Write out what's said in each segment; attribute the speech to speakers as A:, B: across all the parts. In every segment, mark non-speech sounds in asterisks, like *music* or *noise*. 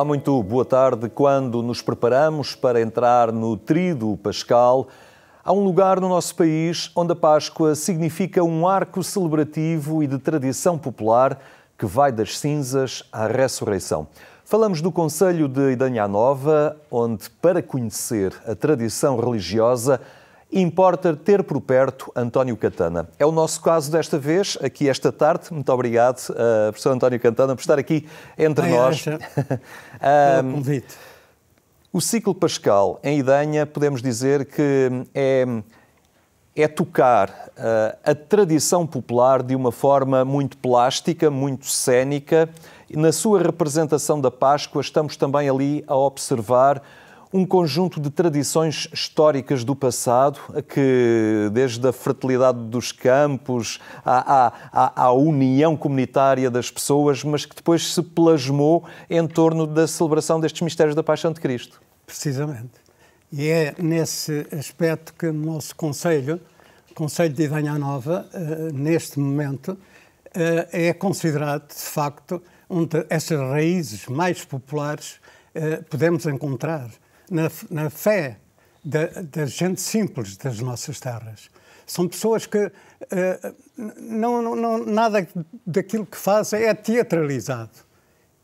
A: Olá, muito boa tarde. Quando nos preparamos para entrar no Trido Pascal, há um lugar no nosso país onde a Páscoa significa um arco celebrativo e de tradição popular que vai das cinzas à ressurreição. Falamos do Conselho de Idanha Nova, onde, para conhecer a tradição religiosa, Importa ter por perto António Catana. É o nosso caso desta vez, aqui esta tarde. Muito obrigado, uh, professor António Catana, por estar aqui entre nós. um, *laughs* convite. O ciclo pascal em Idanha, podemos dizer que hum, é é tocar uh, a tradição popular de uma forma muito plástica, muito cênica. Na sua representação da Páscoa, estamos também ali a observar um conjunto de tradições históricas do passado, que desde a fertilidade dos campos à, à, à, união comunitária das pessoas, mas que depois se plasmou em torno da celebração destes mistérios da Paixão de Cristo.
B: Precisamente. E é nesse aspecto que o nosso Conselho, o Conselho de Ivanha Nova, eh, neste momento, eh, é considerado, de facto, onde essas raízes mais populares eh, podemos encontrar na, na fé da, da, gente simples das nossas terras. São pessoas que uh, não, não, nada daquilo que fazem é teatralizado.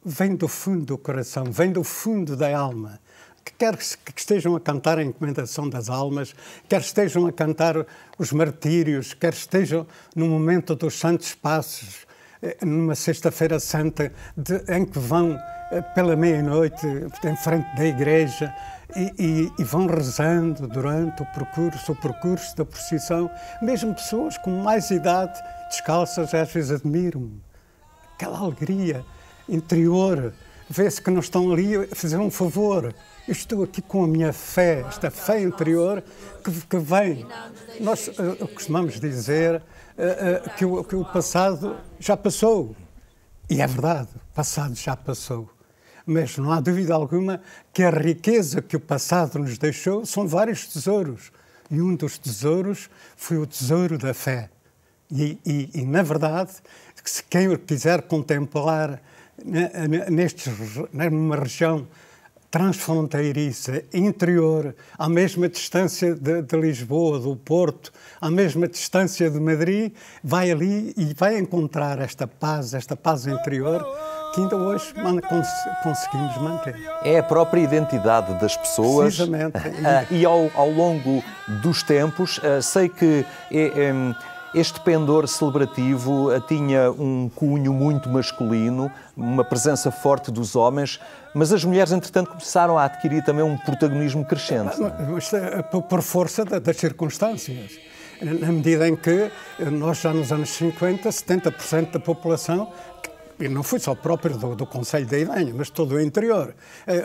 B: Vem do fundo do coração, vem do fundo da alma que quer que estejam a cantar a encomendação das almas, quer estejam a cantar os martírios, quer estejam no momento dos santos passos, eh, numa Sexta-feira Santa, de, em que vão eh, pela meia-noite em frente da igreja e, e, e, vão rezando durante o percurso, o percurso da procissão. Mesmo pessoas com mais idade, descalças, às vezes admiram-me. Aquela alegria interior, vê-se que não estão ali a fazer um favor. Eu estou aqui com a minha fé, esta fé interior que, que vem. Nós eh, costumamos dizer eh, eh, que, o, que o passado já passou. E é verdade, o passado já passou. Mas não há dúvida alguma que a riqueza que o passado nos deixou são vários tesouros. E um dos tesouros foi o tesouro da fé. E, e, e na verdade, se quem o quiser contemplar né, nestes, numa região transfronteiriça, interior, à mesma distância de, de, Lisboa, do Porto, à mesma distância de Madrid, vai ali e vai encontrar esta paz, esta paz interior que ainda hoje man cons conseguimos manter.
A: É a própria identidade das pessoas. Precisamente. *laughs* e ao, ao longo dos tempos, eh, sei que. É, é, este pendor celebrativo tinha um cunho muito masculino, uma presença forte dos homens, mas as mulheres, entretanto, começaram a adquirir também um protagonismo crescente.
B: Mas, é, é por força das circunstâncias. Na medida em que nós, já nos anos 50, 70% da população e não foi só próprio do, do Conselho da Idenha, mas todo o interior,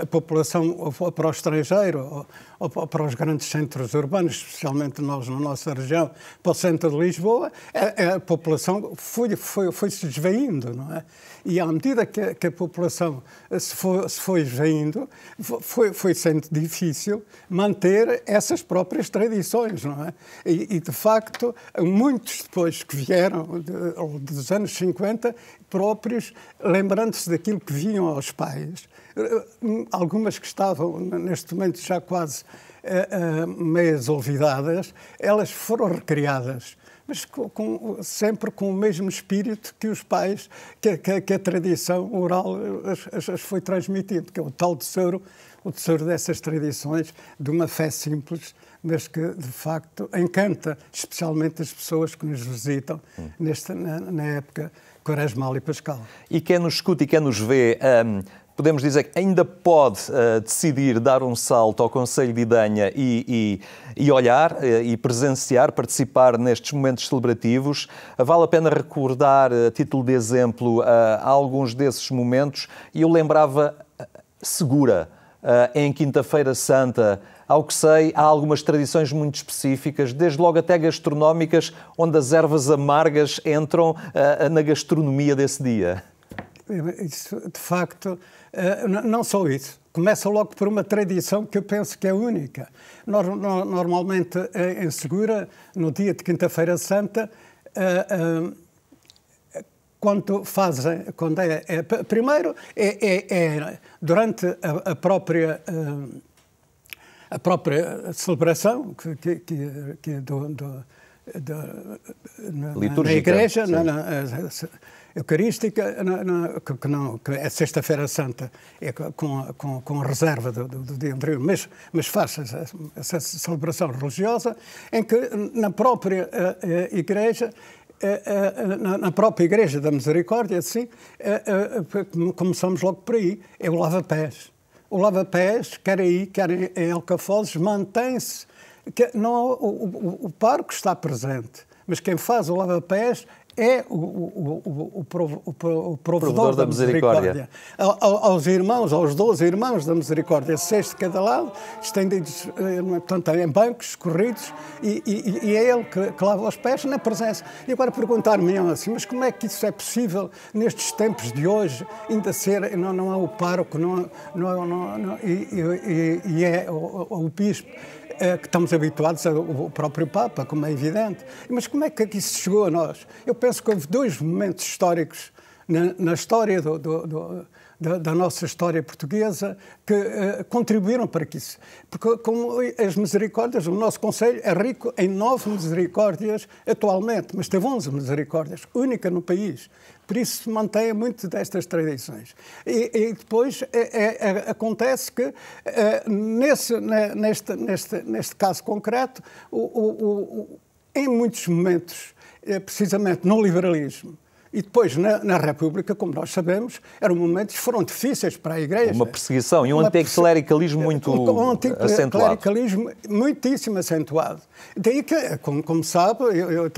B: a população para o estrangeiro, ou, ou para os grandes centros urbanos, especialmente nós na nossa região, para o centro de Lisboa, a, a população foi, foi, foi se desvaindo, não é? e à medida que a, que a população eh, se foi, se foi vendo, foi, foi sendo difícil manter essas próprias tradições, não é? E, e de facto, muitos depois que vieram de, dos anos 50, próprios, lembrando-se daquilo que vinham aos pais, eh, algumas que estavam neste momento já quase uh, uh, meias olvidadas, elas foram recriadas mas com, sempre com o mesmo espírito que os pais, que, que, que a tradição oral as, as, foi transmitindo, que é o tal tesouro, o tesouro dessas tradições, de uma fé simples, mas que de facto encanta, especialmente as pessoas que nos visitam hum. nesta, na, na época quaresmal e pascal.
A: E quem nos escuta e quem nos vê. Um podemos dizer que ainda pode uh, decidir dar um salto ao Conselho de Idanha e, e, e olhar uh, e presenciar, participar nestes momentos celebrativos. Uh, vale a pena recordar, a título de exemplo, alguns desses momentos. eu lembrava Segura, em Quinta-feira Santa. Ao que sei, há algumas tradições muito específicas, desde logo até gastronómicas, onde as ervas amargas entram na gastronomia desse dia.
B: Isso, de facto, eh, não só isso, começa logo por uma tradição que eu penso que é única. normalmente eh, em Segura, no dia de Quinta-feira Santa, eh, quando fazem, quando é, é primeiro é, é, é, durante a, a própria a própria celebração que, que, que do, do, de, na, na, igreja, na, na, eh, eucarística, na, que, não, que é sexta-feira santa, é com, com, com reserva do, do, do, dia anterior, mas, mas faz essa, essa celebração religiosa, em que na própria eh, eh, igreja na própria Igreja da Misericórdia, assim, começamos logo por aí, é o lava-pés. O lava-pés, quer aí, quer em Alcafozes, mantém-se que não, é o, o, o parque está presente, mas quem faz o lava-pés é o, o, o, o, provedor da misericórdia. aos irmãos, aos 12 irmãos da misericórdia, seis de cada lado, estendidos eh, é? portanto, em bancos, corridos, e, é ele que, lava os pés na presença. E agora perguntar-me assim, mas como é que isso é possível nestes tempos de hoje, ainda ser, não, não há é o pároco, não, não, não, e, é o bispo? É que estamos habituados ao próprio Papa, como é evidente. Mas como é que isso chegou a nós? Eu penso que houve dois momentos históricos na, na história do, do, do, da, da, nossa história portuguesa que uh, contribuíram para que isso. Porque, como as misericórdias, o nosso Conselho é rico em nove misericórdias atualmente, mas teve onze misericórdias, única no país. Por isso se mantém muito destas tradições. E, e depois é, é, é acontece que, é, nesse, neste, neste, neste caso concreto, o, o, o, em muitos momentos, é, precisamente no liberalismo, e depois, na, na, República, como nós sabemos, eram momentos que foram difíceis para a Igreja. Uma
A: perseguição e um anticlericalismo muito um, um acentuado. Um
B: anticlericalismo muitíssimo acentuado. Daí que, como, como sabe, eu, eu, eh,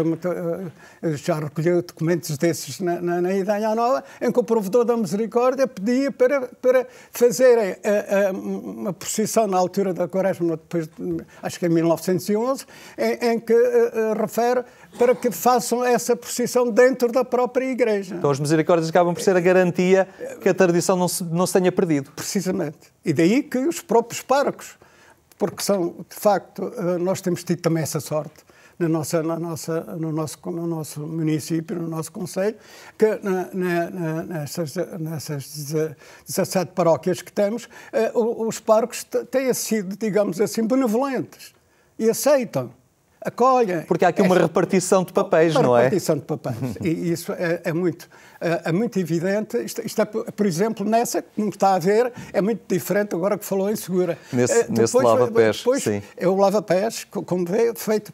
B: eu, já recolhi documentos desses na, na, na Idanha Nova, em que o provedor da misericórdia pedia para, para fazerem eh, a, eh, a, uma procissão na altura da Quaresma, depois, acho que em 1911, em, em que a, refere para que façam essa procissão dentro da própria igreja.
A: Então as misericórdias acabam por ser a garantia que a tradição não se, não se tenha perdido. Precisamente. E
B: daí que os próprios párocos, porque são, de facto, eh, nós temos tido também essa sorte na nossa, na nossa, no, nosso, no nosso município, no nosso conselho, que na, na, nessas, nessas 17 paróquias que temos, eh, os párocos têm sido, digamos assim, benevolentes e aceitam acolhem. Porque há aqui uma é, repartição de papéis, não repartição é? Repartição de papéis. Uhum. E isso é, é muito, é, é, muito evidente. Isto, isto é, por exemplo, nessa, como está a ver, é muito diferente agora que falou em segura. Nesse, eh, depois, nesse lava-pés. Depois sim. é o lava-pés, como vê, feito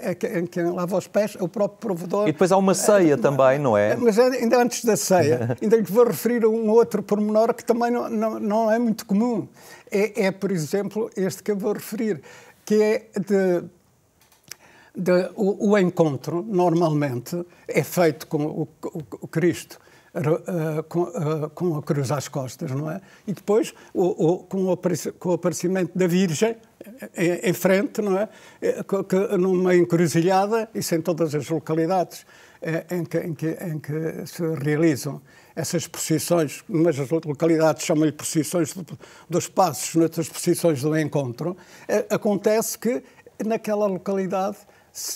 B: é em quem lava os pés, é o próprio provedor. E
A: depois há uma eh, ceia eh, também, não é?
B: Mas é ainda antes da ceia, *laughs* ainda lhe vou referir a um outro pormenor que também não, não, não é muito comum. É, é, por exemplo, este que eu vou referir, que é de de, o, o, encontro normalmente é feito com o, o, o Cristo eh, eh, com, a cruz às costas, não é? E depois com, o, aparecimento da Virgem eh, em, em frente, não é? Que, numa encruzilhada, isso em todas as localidades em que, em, que, em que, se realizam essas procissões, mas as localidades chamam-lhe procissões do, dos passos, noutras procissões do encontro, acontece que naquela localidade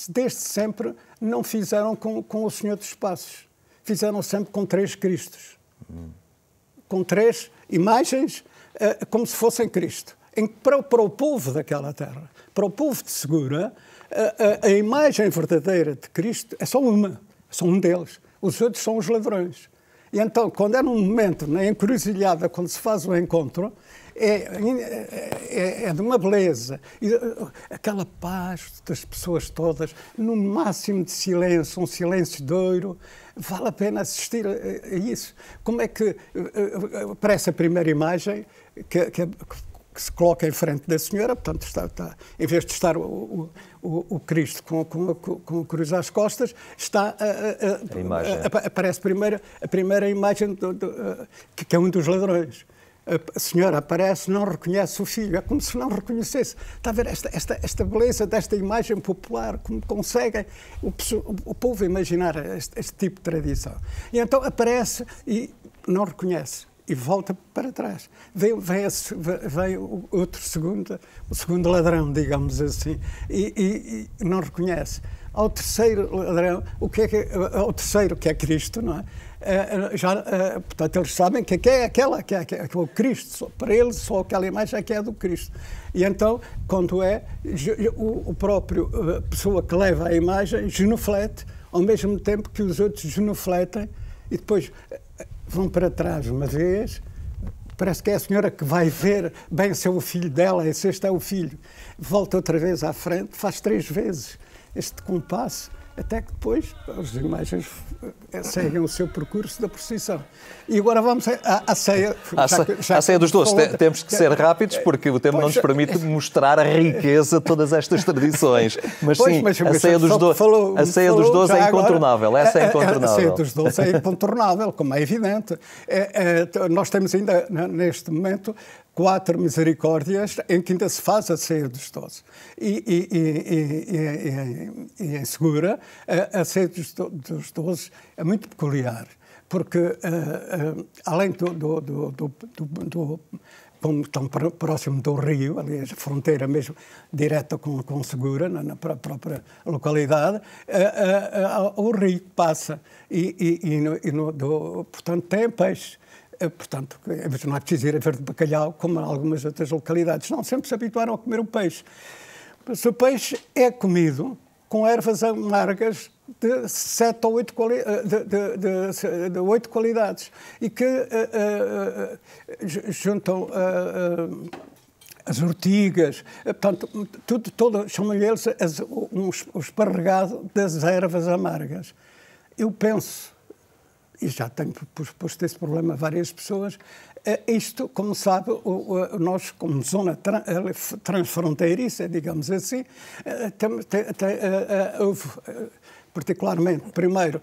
B: desde sempre não fizeram com, com o Senhor dos Passos. Fizeram sempre com três Cristos. Hum. Com três imagens uh, como se fossem Cristo. Em, para, para, o povo daquela terra, para o povo de Segura, a, eh, eh, a imagem verdadeira de Cristo é só uma, só um deles. Os outros são os ladrões. E então, quando é num momento, na encruzilhada, quando se faz o encontro, é, é, é, é de uma beleza. E, eh, aquela paz das pessoas todas, no máximo de silêncio, um silêncio ouro, Vale a pena assistir a, a isso. Como é que, eh, eh, para essa primeira imagem, que, que, que se coloca em frente da senhora, portanto, está, está em vez de estar o, o, o Cristo com, com, com, o cruz às costas, está a, a, a, a aparece primeiro, a primeira imagem do, do, que é um dos ladrões a senhora aparece, não reconhece o filho, é como se não reconhecesse. Está a ver esta, esta, esta beleza desta imagem popular, como consegue o, o povo imaginar este, este tipo de tradição. E então aparece e não reconhece e volta para trás. Vem, vem, esse, vem outro segundo, o segundo ladrão, digamos assim, e, e, e não reconhece. Ao terceiro ladrão, o que é que, ao terceiro, que é Cristo, não é? Eh, já, eh, portanto, eles sabem que é aquela, que é, que é, é o Cristo, para eles só aquela imagem é que é do Cristo. E então, quando é, o, o próprio eh, pessoa que leva a imagem genuflete, ao mesmo tempo que os outros genufletem e depois vão para trás uma vez. Parece que é a senhora que vai ver bem se é o filho dela, se este é o filho. Volta outra vez à frente, faz três vezes este compasso, até que depois as imagens eh, seguem o seu percurso da procissão. E agora vamos à, à ceia. À, já, já à ceia dos doces. temos que ser
A: rápidos porque o tempo pois, não nos permite eh, mostrar a riqueza de todas estas tradições. Mas pois, sim, mas, a ceia dos doze a ceia dos doces é incontornável. Agora, essa é incontornável. A, a ceia dos doces é
B: incontornável, como é evidente. É, é, nós temos ainda neste momento quatro misericórdias em que ainda se faz a ceia dos doze. E, e, e, e, e, em Segura, a, a ceia dos, dos doze é muito peculiar, porque uh, uh, além do, do, do, do, do como estão próximo do rio, aliás, a fronteira mesmo direta com, com Segura, na, na própria localidade, eh, o rio passa e, e, e, no, e no, do, portanto, tem peixe. É, portanto, é, não é preciso ir a ver de bacalhau, como em algumas outras localidades. Não, sempre se habituaram a comer o peixe. Mas o peixe é comido com ervas amargas de sete ou oito, quali eh, de, de, de, oito qualidades e que uh, uh, juntam uh, as ortigas, portanto, tudo, todo, chamam-lhe eles as, um esparregado das ervas amargas. Eu penso e já tenho posto esse problema a várias pessoas. Eh, isto, como sabe, nós, como zona eh, transfronteiriça, digamos assim, eh, temos, houve particularmente, primeiro,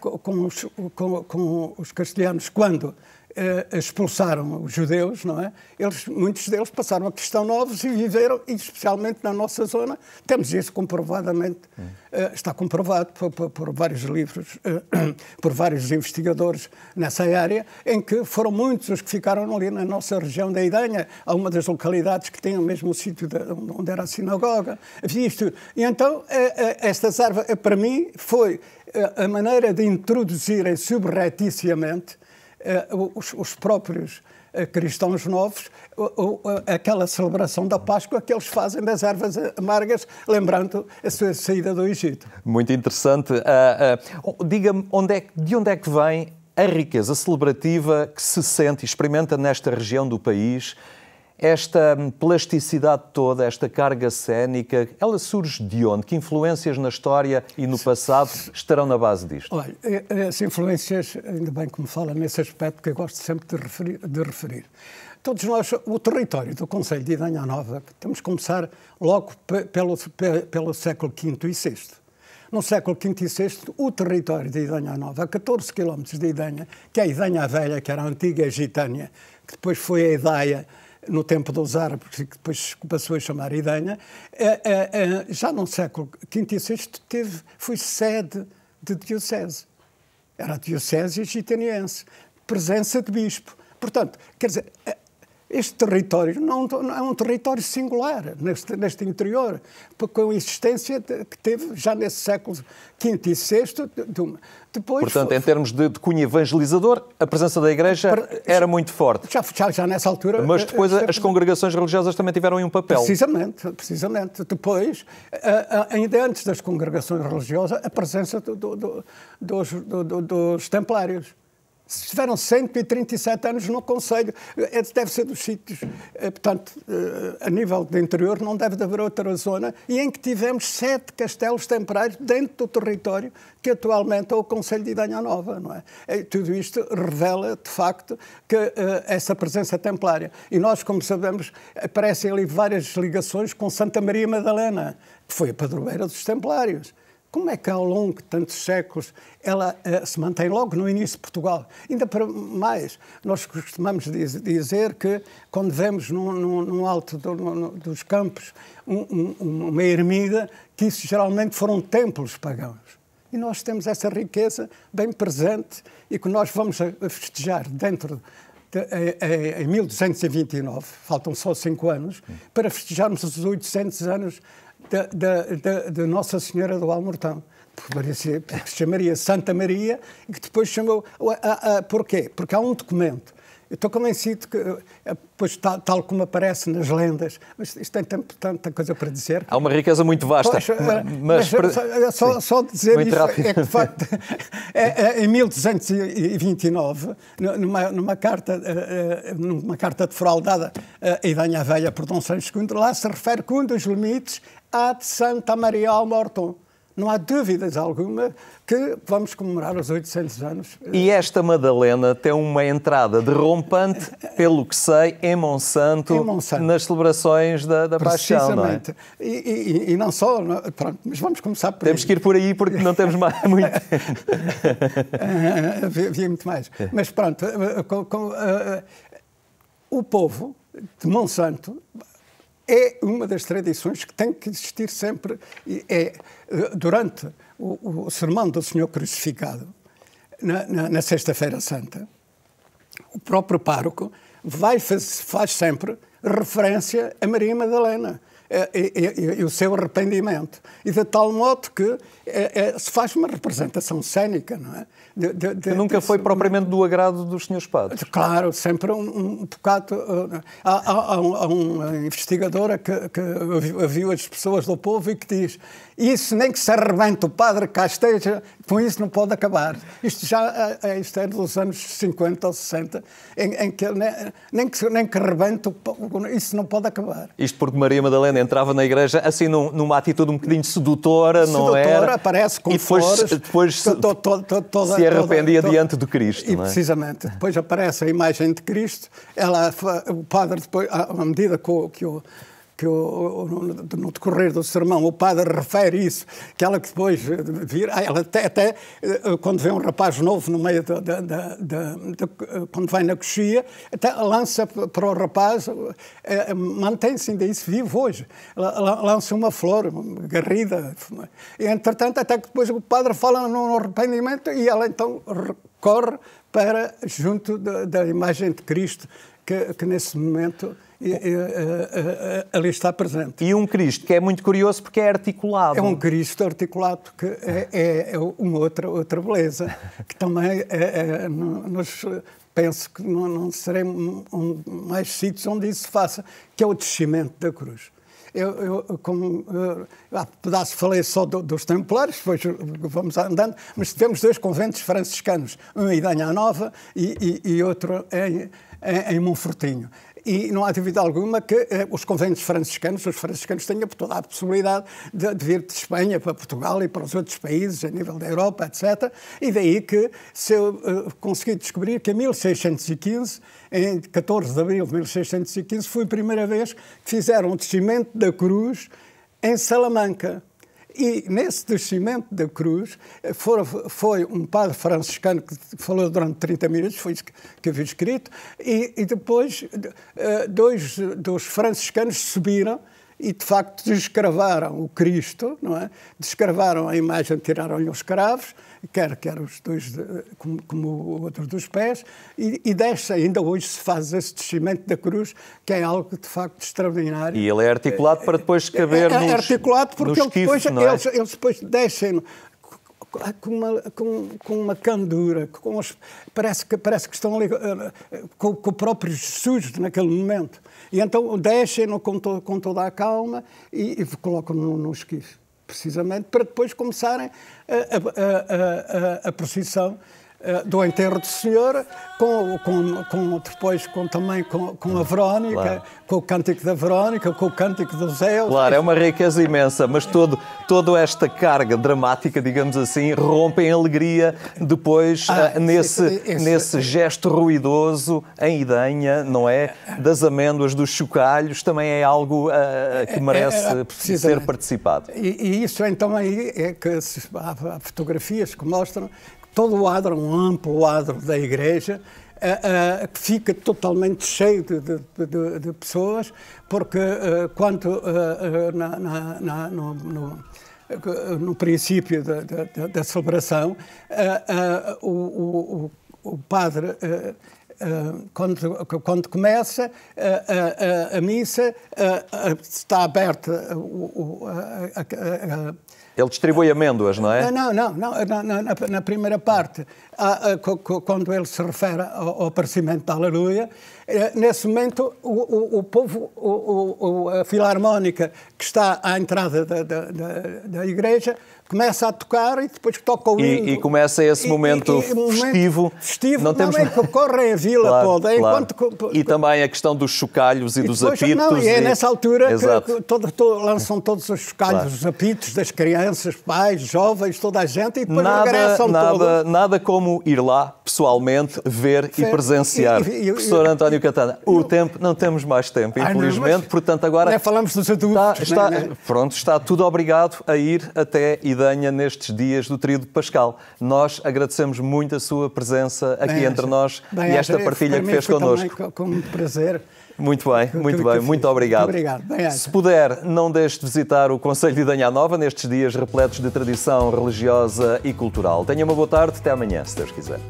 B: com os, com, com os castelhanos, quando uh, expulsaram os judeus, não é? Eles, muitos deles passaram a cristão novos e viveram, e especialmente na nossa zona, temos isso comprovadamente, uh, está comprovado por, por, por vários livros, uh, *clears throat* por vários investigadores nessa área, em que foram muitos os que ficaram ali na nossa região da Idanha, a uma das localidades que tem o mesmo sítio onde era a sinagoga, havia isto. E então, esta árvores, para mim, foi a maneira de introduzirem subrepticiamente eh, os, os próprios eh, cristãos novos
A: eh, aquela celebração da Páscoa que eles fazem das ervas amargas, lembrando a sua saída do Egito. Muito interessante. Uh, uh, Diga-me, é, de onde é que vem a riqueza celebrativa que se sente e experimenta nesta região do país esta plasticidade toda, esta carga cénica, ela surge de onde? Que influências na história e no passado estarão na base disto?
B: Olha, eh, eh, as influências, ainda bem que me fala nesse aspecto que eu gosto sempre de referir. De referir. Todos nós, o território do Conselho de Idanha Nova, temos que começar logo pelo, pelo século V e VI. No século V e VI, o território de Idanha Nova, a 14 quilómetros de Idanha, que é a Idanha Velha, que era a antiga Gitânia, que depois foi a Idaia, no tempo de usar porque depois passou a chamar Idenha, eh, eh, eh, já no século V e VI teve, foi sede de diocese. Era a diocese gitaniense, presença de bispo. Portanto, quer dizer, este território não, não é um território singular, neste, neste interior, com a existência de, que
A: teve já nesse século V e VI. De, depois Portanto, foi, em termos de, de, cunho evangelizador, a presença da Igreja para, era muito forte. Já, já, já nessa altura. Mas eh, depois eh, as congregações religiosas também tiveram um papel.
B: Precisamente, precisamente. Depois, eh, ainda antes das congregações religiosas, a presença do, do, dos, dos templários estiveram 137 anos no Conselho. Esse deve ser dos sítios, eh, portanto, eh, a nível do interior, não deve haver outra zona, e em que tivemos sete castelos temporários dentro do território que atualmente é o Conselho de Idanha Nova, não é? Tudo isto revela, de facto, que eh, essa presença é templária. E nós, como sabemos, aparecem ali várias ligações com Santa Maria Madalena, que foi a padroeira dos templários como é que ao longo de tantos séculos ela uh, se mantém logo no início de Portugal? Ainda para mais, nós costumamos diz, dizer que quando vemos num, alto do, dos campos um, um, uma ermida, que isso geralmente foram templos pagãos. E nós temos essa riqueza bem presente e que nós vamos a, a festejar dentro eh, eh, em 1229, faltam só cinco anos, para festejarmos os 800 anos da, da, da, da Nossa Senhora do Almortão. Que se chamaria Santa Maria e que depois chamou. A, a, a, porquê? Porque há um documento estou convencido que, eh, pois, tal, tal, como aparece nas lendas, mas isto tem tanto, tanta coisa para dizer.
A: Há uma riqueza muito vasta. Pois, eh, mas, mas eh, só, só, dizer muito isso é rápido. é que, de facto,
B: *laughs* é, é, em 1229, numa, numa, carta, numa carta de foral dada a Idanha Velha por Dom Sancho II, lá se refere que um dos limites há de Santa Maria ao Morton não há dúvidas alguma que vamos comemorar os 800 anos. Eh,
A: e esta Madalena tem uma entrada de rompante, pelo que sei, em Monsanto, em Monsanto. nas celebrações da, da Paixão, não é?
B: E, e, e não só, é? pronto, mas vamos
A: começar por Temos aí. que ir por aí porque não temos mais *laughs* muito ah, Havia
B: muito mais. Mas pronto, eh, com, com, uh, o povo de Monsanto é uma das tradições que tem que existir sempre. É, durante o, o sermão do Senhor Crucificado, na, na, na Sexta-feira Santa, o próprio pároco vai faz, faz sempre referência a Maria Madalena. É, e, e, e, o seu arrependimento. E de tal modo que é, é, se faz uma representação cênica, não é? De, de, de, nunca foi propriamente do agrado dos senhores padres. Claro, sempre um, um bocado. Uh, há, há, há, um, há, uma investigadora que, que viu as pessoas do povo e que diz: Isso nem que se arrebente o padre cá esteja, com isso não pode acabar. Isto já é, é isto é dos anos 50 ou 60, em, em que nem, nem, que nem que rebente, isso não pode acabar.
A: Isto porque Maria Madalena entrava na igreja assim num, numa atitude um bocadinho sedutora, sedutora não era? Sedutora, parece, com e depois, flores, depois se, to, to, to,
B: toda, se arrependia toda, diante do Cristo, e, não é? Precisamente. Depois aparece a imagem de Cristo, ela, o padre depois, à medida que o, que o que o, no decorrer do sermão o padre refere isso, que ela que depois vira, ah, ela até, até eh, quando vê um rapaz novo no meio da, da, da, da quando vai na coxia, até lança para o rapaz, é, mantém-se ainda isso vivo hoje, lança uma flor garrida, e entretanto até que depois o padre fala no arrependimento e ela então corre para junto da, da imagem de Cristo que, que nesse momento eh,
A: eh, ali está presente. E um Cristo que é muito curioso porque é articulado. É um
B: Cristo articulado que é, é, é uma outra, outra beleza, que também é, é, nos, penso que não, não seremos um, mais sítios onde isso se faça, que é o descimento da cruz. Eu, eu, como eu, há pedaço falei só do, dos templários, depois vamos andando, mas temos dois conventos franciscanos, um em Idanha Nova e, e, e outro em, em, em Monfortinho e não há dúvida alguma que eh, os conventos franciscanos, os franciscanos tenham toda a possibilidade de, de, vir de Espanha para Portugal e para os outros países a nível da Europa, etc. E daí que se eu eh, consegui descobrir que em 1615, em 14 de abril de 1615, foi a primeira vez que fizeram o descimento da cruz em Salamanca. E nesse descimento da cruz, eh, foi, foi um padre franciscano que falou durante 30 minutos, foi isso que, que eu vi escrito, e, e depois eh, dois dos franciscanos subiram e de facto descravaram o Cristo, não é? Descravaram a imagem, tiraram-lhe os cravos quer, quer os dois, eh, como, como o outro dos pés, e, e desce. Ainda hoje se faz esse descimento da cruz, que é algo de facto extraordinário. E ele é articulado para depois é, caber é, é, é articulado porque ele depois, é? eles, eles depois descem com uma, com, com uma candura, com os, parece, que, parece que estão ali eh, com, com o próprio Jesus naquele momento. E então deixem-no com, to, com toda a calma e, e colocam-no no esquife precisamente para depois começarem a, a, a, a, a procissão eh, do enterro do senhor, com, com, com depois com, também com, com a Verónica, claro. com o cântico da Verónica, com o cântico do Zé.
A: Claro, é uma riqueza imensa, mas todo, toda esta carga dramática, digamos assim, rompe em alegria depois ah, eh, nesse, esse, esse, nesse gesto ruidoso em Idanha, não é? Das amêndoas, dos chocalhos, também é algo eh, que merece é, é, ser participado.
B: E, e, isso então aí é que se, há fotografias que mostram todo o adro, um amplo adro da igreja, uh, uh, que fica totalmente cheio de, de, de, de pessoas, porque uh, quanto na, na, na, no, no, no, princípio da, da, da celebração, o, o, o, padre. Uh, quando, quando, começa uh, uh, a missa, está aberta
A: ele distribui amêndoas, não é?
B: Não, não, não. não na, na primeira parte, a, a, quando ele se refere ao, ao aparecimento da Aleluia, eh, nesse momento o, o, o povo, o, a filarmónica que está à entrada da, da, da, da igreja, começa a tocar e depois toca o hino. E, e
A: começa esse momento, e, e, festivo. Festivo, não temos... É que ocorre a vila claro, toda. É claro. Enquanto... E também a questão dos chocalhos e, dos depois, apitos. Não, e é nessa altura Exato.
B: que, todo, todo, lançam todos os chocalhos, claro. os apitos das crianças, pais, jovens, toda a gente, e depois nada, regressam nada, todos.
A: Nada como como ir lá pessoalmente ver e presenciar. Eu, eu, eu, Professor António Catana, o tempo, não temos mais tempo, ai, ah, infelizmente, não, portanto agora...
B: falamos do Santo está,
A: está, Pronto, está tudo obrigado a ir até Idanha nestes dias do tríodo Pascal. Nós agradecemos muito a sua presença aqui bem, entre nós bem, e esta partilha que fez connosco.
B: Também, com, com prazer.
A: Muito bem, muito bem, muito obrigado. Muito obrigado. Se puder, não deixe de visitar o Conselho de Idanha Nova nestes dias repletos de tradição religiosa e cultural. Tenha uma boa tarde, até amanhã, se Deus quiser.